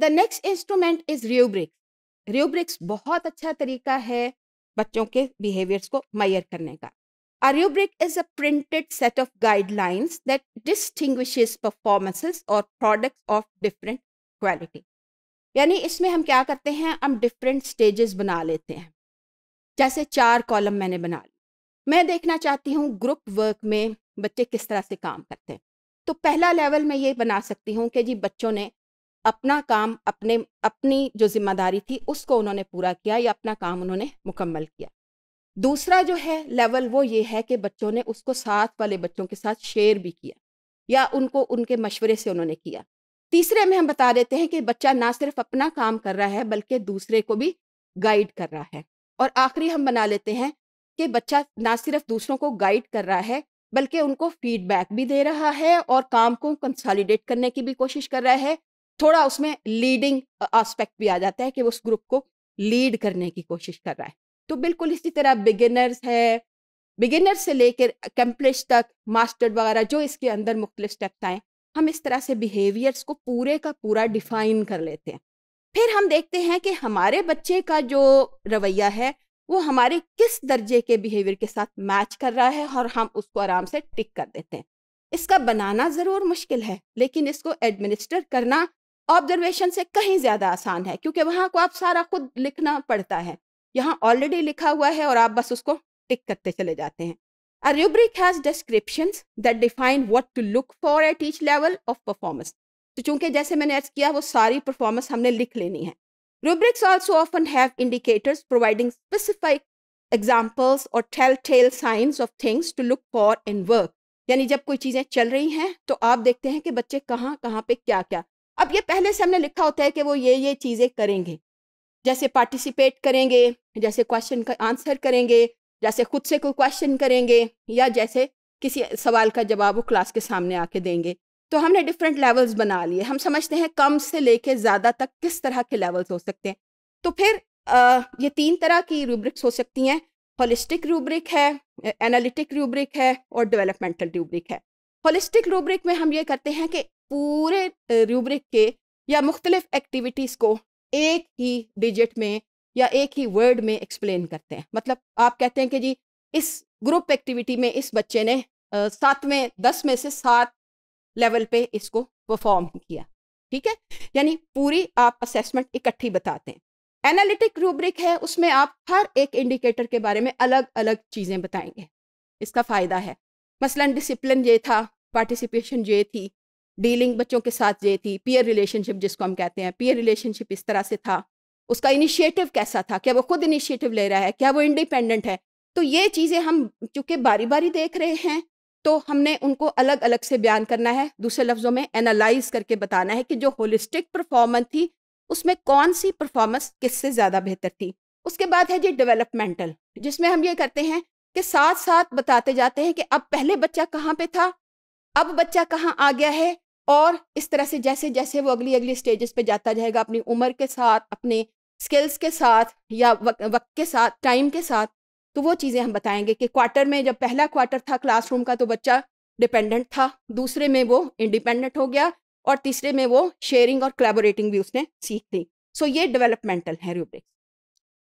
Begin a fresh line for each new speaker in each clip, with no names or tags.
The next instrument is rubrics rubrics बहुत अच्छा तरीका है बच्चों के बिहेवियर्स को मैयर करने का A rubric is a printed set of guidelines that distinguishes performances or products of different quality. यानी इसमें हम क्या करते हैं हम डिफरेंट स्टेजेस बना लेते हैं जैसे चार कॉलम मैंने बना ली मैं देखना चाहती हूँ ग्रुप वर्क में बच्चे किस तरह से काम करते हैं तो पहला लेवल में ये बना सकती हूँ कि जी बच्चों ने अपना काम अपने अपनी जो जिम्मेदारी थी उसको उन्होंने पूरा किया या अपना काम उन्होंने मुकम्मल किया दूसरा जो है लेवल वो ये है कि बच्चों ने उसको साथ वाले बच्चों के साथ शेयर भी किया या उनको उनके मशवरे से उन्होंने किया तीसरे में हम बता देते हैं कि बच्चा ना सिर्फ अपना काम कर रहा है बल्कि दूसरे को भी गाइड कर रहा है और आखिरी हम बना लेते हैं कि बच्चा ना सिर्फ दूसरों को गाइड कर रहा है बल्कि उनको फीडबैक भी दे रहा है और काम को कंसोलिडेट करने की भी कोशिश कर रहा है थोड़ा उसमें लीडिंग आस्पेक्ट भी आ जाता है कि वो उस ग्रुप को लीड करने की कोशिश कर रहा है तो बिल्कुल इसी तरह बिगिनर्स है बिगिनर से लेकर अकम्पलिश तक मास्टर्ड वगैरह जो इसके अंदर मुख्तलि स्टेप्स आए हम इस तरह से बिहेवियर्स को पूरे का पूरा डिफाइन कर लेते हैं फिर हम देखते हैं कि हमारे बच्चे का जो रवैया है वो हमारे किस दर्जे के बिहेवियर के साथ मैच कर रहा है और हम उसको आराम से टिक कर देते हैं इसका बनाना ज़रूर मुश्किल है लेकिन इसको एडमिनिस्टर करना ऑब्जर्वेशन से कहीं ज्यादा आसान है क्योंकि वहां को आप सारा खुद लिखना पड़ता है यहाँ ऑलरेडी लिखा हुआ है और आप बस उसको टिक करते चले जाते हैं a rubric has description that define what to look for at each level of performance तो चूंकि जैसे मैंने अर्ज किया वो सारी परफॉर्मेंस हमने लिख लेनी है rubrics also often have indicators providing specific examples और tell tell signs of things to look for in work यानी जब कोई चीजें चल रही हैं तो आप देखते हैं कि बच्चे कहाँ कहाँ पे क्या क्या अब ये पहले से हमने लिखा होता है कि वो ये ये चीज़ें करेंगे जैसे पार्टिसिपेट करेंगे जैसे क्वेश्चन का आंसर करेंगे जैसे खुद से कोई क्वेश्चन करेंगे या जैसे किसी सवाल का जवाब वो क्लास के सामने आके देंगे तो हमने डिफरेंट लेवल्स बना लिए हम समझते हैं कम से लेके ज़्यादा तक किस तरह के लेवल्स हो सकते हैं तो फिर आ, ये तीन तरह की रूब्रिक्स हो सकती हैं होलिस्टिक रूब्रिक है एनालिटिक रूब्रिक है और डेवलपमेंटल रूब्रिक है होलिस्टिक रूब्रिक में हम ये करते हैं कि पूरे रूब्रिक के या मुख्तलिफ एक्टिविटीज़ को एक ही डिजिट में या एक ही वर्ड में एक्सप्लेन करते हैं मतलब आप कहते हैं कि जी इस ग्रुप एक्टिविटी में इस बच्चे ने सातवें दस में से सात लेवल पे इसको परफॉर्म किया ठीक है यानी पूरी आप असेसमेंट इकट्ठी बताते हैं एनालिटिक रूब्रिक है उसमें आप हर एक इंडिकेटर के बारे में अलग अलग चीज़ें बताएंगे इसका फ़ायदा है मसलन डिसिप्लिन ये था पार्टिसिपेशन ये थी डीलिंग बच्चों के साथ ये थी पीयर रिलेशनशिप जिसको हम कहते हैं पीयर रिलेशनशिप इस तरह से था उसका इनिशिएटिव कैसा था क्या वो खुद इनिशिएटिव ले रहा है क्या वो इंडिपेंडेंट है तो ये चीज़ें हम चूँकि बारी बारी देख रहे हैं तो हमने उनको अलग अलग से बयान करना है दूसरे लफ्ज़ों में एनालाइज करके बताना है कि जो होलिस्टिक परफॉर्मेंस थी उसमें कौन सी परफॉर्मेंस किससे ज़्यादा बेहतर थी उसके बाद है जी डेवलपमेंटल जिसमें हम ये करते हैं के साथ साथ बताते जाते हैं कि अब पहले बच्चा कहाँ पे था अब बच्चा कहाँ आ गया है और इस तरह से जैसे जैसे वो अगली अगली स्टेजेस पे जाता जाएगा अपनी उम्र के साथ अपने स्किल्स के साथ या वक्त के साथ टाइम के साथ तो वो चीज़ें हम बताएंगे कि क्वार्टर में जब पहला क्वार्टर था क्लासरूम का तो बच्चा डिपेंडेंट था दूसरे में वो इंडिपेंडेंट हो गया और तीसरे में वो शेयरिंग और क्लेबोरेटिंग भी उसने सीख ली सो so, ये डेवलपमेंटल है rubrics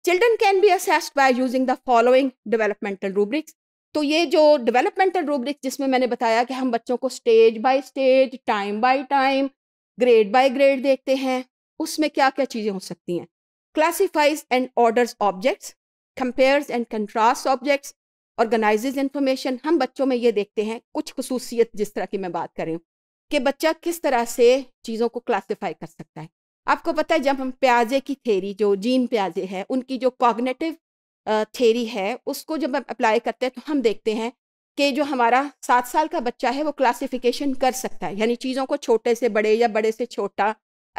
children can be assessed by using the following developmental rubrics तो ये जो डेवलपमेंटल रूब्रिक्स जिसमें मैंने बताया कि हम बच्चों को stage by stage time by time grade by grade देखते हैं उसमें क्या क्या चीज़ें हो सकती हैं classifies and orders objects compares and contrast objects organize information हम बच्चों में ये देखते हैं कुछ खसूसियत जिस तरह की मैं बात हूँ कि बच्चा किस तरह से चीज़ों को क्लासीफाई कर सकता है आपको पता है जब हम प्याजे की थेरी जो जीन प्याजे है उनकी जो कॉग्नेटिव थेरी है उसको जब हम अप्लाई करते हैं तो हम देखते हैं कि जो हमारा सात साल का बच्चा है वो क्लासिफिकेशन कर सकता है यानी चीज़ों को छोटे से बड़े या बड़े से छोटा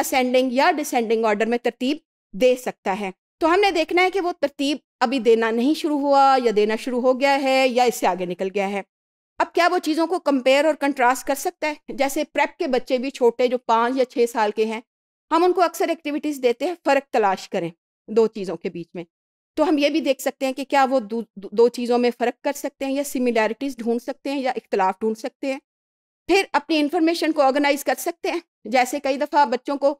असेंडिंग या डिसेंडिंग ऑर्डर में तरतीब दे सकता है तो हमने देखना है कि वो तरतीब अभी देना नहीं शुरू हुआ या देना शुरू हो गया है या इससे आगे निकल गया है अब क्या वो चीज़ों को कंपेयर और कंट्रास्ट कर सकता है जैसे प्रेप के बच्चे भी छोटे जो पाँच या छः साल के हैं हम उनको अक्सर एक्टिविटीज़ देते हैं फ़र्क तलाश करें दो चीज़ों के बीच में तो हम ये भी देख सकते हैं कि क्या वो दो, दो चीज़ों में फ़र्क कर सकते हैं या सिमिलैरिटीज़ ढूंढ सकते हैं या इख्तलाफ ढूंढ सकते हैं फिर अपनी इंफॉर्मेशन को ऑर्गेनाइज कर सकते हैं जैसे कई दफ़ा बच्चों को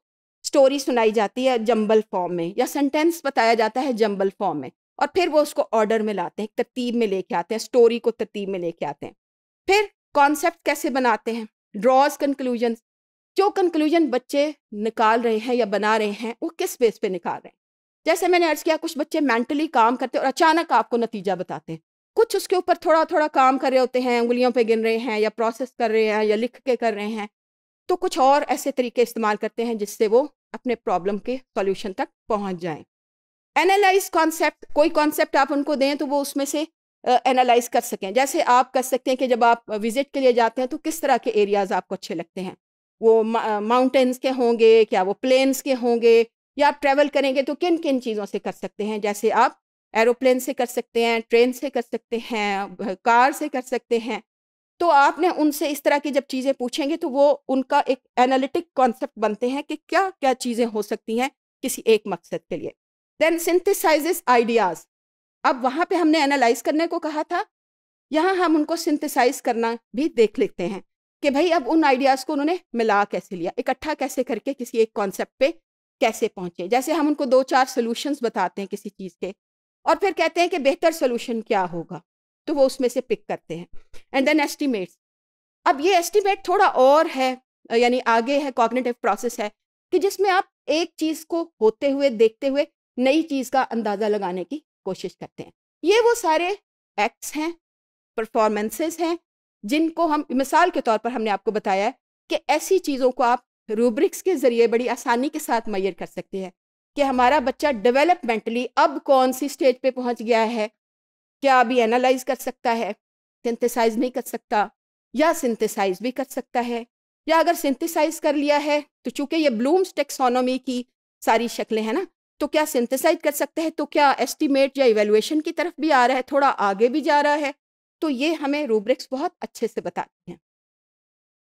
स्टोरी सुनाई जाती है जम्बल फॉर्म में या सेंटेंस बताया जाता है जम्बल फॉर्म में और फिर वो उसको ऑर्डर में लाते हैं तरतीब में लेके आते हैं स्टोरी को तरतीब में लेके आते हैं फिर कॉन्सेप्ट कैसे बनाते हैं ड्रॉज कंक्लूजन जो कंक्लूजन बच्चे निकाल रहे हैं या बना रहे हैं वो किस बेस पे निकाल रहे हैं जैसे मैंने अर्ज किया कुछ बच्चे मेंटली काम करते और अचानक आपको नतीजा बताते हैं कुछ उसके ऊपर थोड़ा थोड़ा काम कर रहे होते हैं उंगलियों पे गिन रहे हैं या प्रोसेस कर रहे हैं या लिख के कर रहे हैं तो कुछ और ऐसे तरीके इस्तेमाल करते हैं जिससे वो अपने प्रॉब्लम के सॉल्यूशन तक पहुंच जाए एनालाइज कॉन्सेप्ट कोई कॉन्सेप्ट आप उनको दें तो वो उसमें से एनालाइज कर सकें जैसे आप कर सकते हैं कि जब आप विजिट के लिए जाते हैं तो किस तरह के एरियाज आपको अच्छे लगते हैं वो माउंटेन्स के होंगे क्या वो प्लेन्स के होंगे या आप ट्रैवल करेंगे तो किन किन चीज़ों से कर सकते हैं जैसे आप एरोप्लेन से कर सकते हैं ट्रेन से कर सकते हैं कार से कर सकते हैं तो आपने उनसे इस तरह की जब चीज़ें पूछेंगे तो वो उनका एक एनालिटिक कॉन्सेप्ट बनते हैं कि क्या क्या चीज़ें हो सकती हैं किसी एक मकसद के लिए देन सिंथेसाइजेस आइडियाज़ अब वहाँ पे हमने एनालाइज करने को कहा था यहाँ हम उनको सिंथिसाइज करना भी देख लेते हैं कि भाई अब उन आइडियाज़ को उन्होंने मिला कैसे लिया इकट्ठा कैसे करके किसी एक कॉन्सेप्ट पे कैसे पहुंचे जैसे हम उनको दो चार सोल्यूशंस बताते हैं किसी चीज़ के और फिर कहते हैं कि बेहतर सोल्यूशन क्या होगा तो वो उसमें से पिक करते हैं एंड देन एस्टिमेट्स अब ये एस्टिमेट थोड़ा और है यानी आगे है कॉग्नेटिव प्रोसेस है कि जिसमें आप एक चीज़ को होते हुए देखते हुए नई चीज़ का अंदाज़ा लगाने की कोशिश करते हैं ये वो सारे एक्ट्स हैं परफॉर्मेंसेस हैं जिनको हम मिसाल के तौर पर हमने आपको बताया है कि ऐसी चीज़ों को आप रूब्रिक्स के ज़रिए बड़ी आसानी के साथ मैयर कर सकते हैं कि हमारा बच्चा डेवलपमेंटली अब कौन सी स्टेज पे पहुंच गया है क्या अभी एनालाइज कर सकता है सिंथेसाइज नहीं कर सकता या सिंथेसाइज भी कर सकता है या अगर सिंथेसाइज कर लिया है तो चूंकि ये ब्लूम्स टेक्सोनोमी की सारी शक्लें हैं ना तो क्या सिंथेसाइज कर सकते हैं तो क्या एस्टिमेट या इवेलुएशन की तरफ भी आ रहा है थोड़ा आगे भी जा रहा है तो ये हमें रूब्रिक्स बहुत अच्छे से बताती हैं